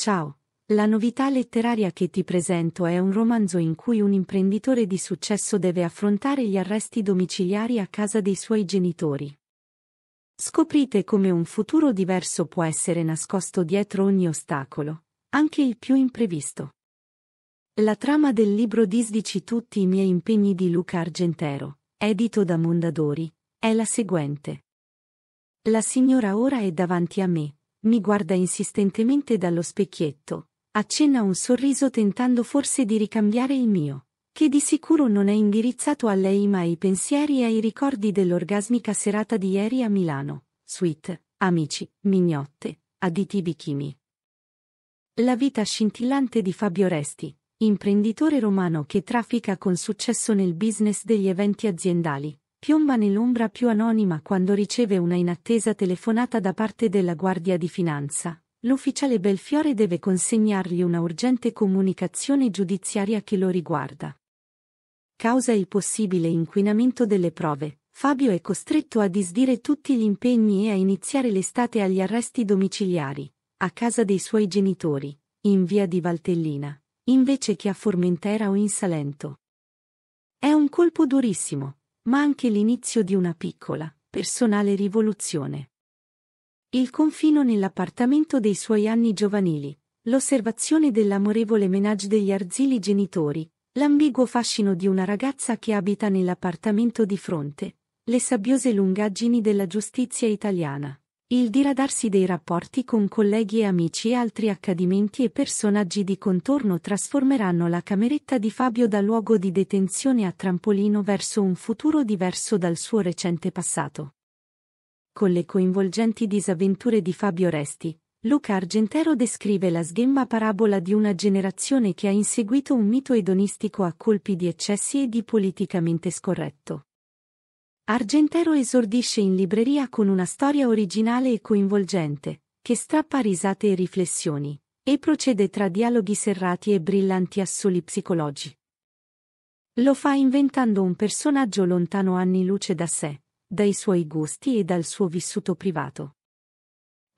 Ciao! La novità letteraria che ti presento è un romanzo in cui un imprenditore di successo deve affrontare gli arresti domiciliari a casa dei suoi genitori. Scoprite come un futuro diverso può essere nascosto dietro ogni ostacolo, anche il più imprevisto. La trama del libro Disdici tutti i miei impegni di Luca Argentero, edito da Mondadori, è la seguente. La signora ora è davanti a me, mi guarda insistentemente dallo specchietto, accenna un sorriso tentando forse di ricambiare il mio, che di sicuro non è indirizzato a lei ma ai pensieri e ai ricordi dell'orgasmica serata di ieri a Milano. sweet, amici, mignotte, additi bichimi. La vita scintillante di Fabio Resti, imprenditore romano che traffica con successo nel business degli eventi aziendali, Piomba nell'ombra più anonima quando riceve una inattesa telefonata da parte della Guardia di Finanza. L'ufficiale Belfiore deve consegnargli una urgente comunicazione giudiziaria che lo riguarda. Causa il possibile inquinamento delle prove, Fabio è costretto a disdire tutti gli impegni e a iniziare l'estate agli arresti domiciliari, a casa dei suoi genitori, in via di Valtellina, invece che a Formentera o in Salento. È un colpo durissimo, ma anche l'inizio di una piccola, personale rivoluzione. Il confino nell'appartamento dei suoi anni giovanili, l'osservazione dell'amorevole menage degli arzili genitori, l'ambiguo fascino di una ragazza che abita nell'appartamento di fronte, le sabbiose lungaggini della giustizia italiana. Il diradarsi dei rapporti con colleghi e amici e altri accadimenti e personaggi di contorno trasformeranno la cameretta di Fabio da luogo di detenzione a trampolino verso un futuro diverso dal suo recente passato. Con le coinvolgenti disavventure di Fabio Resti, Luca Argentero descrive la sghemma parabola di una generazione che ha inseguito un mito edonistico a colpi di eccessi e di politicamente scorretto. Argentero esordisce in libreria con una storia originale e coinvolgente, che strappa risate e riflessioni, e procede tra dialoghi serrati e brillanti assoli psicologi. Lo fa inventando un personaggio lontano anni luce da sé, dai suoi gusti e dal suo vissuto privato.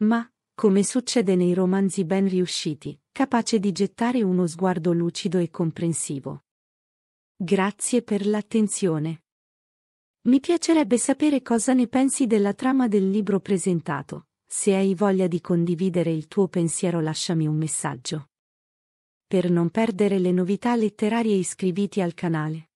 Ma, come succede nei romanzi ben riusciti, capace di gettare uno sguardo lucido e comprensivo. Grazie per l'attenzione. Mi piacerebbe sapere cosa ne pensi della trama del libro presentato. Se hai voglia di condividere il tuo pensiero lasciami un messaggio. Per non perdere le novità letterarie iscriviti al canale.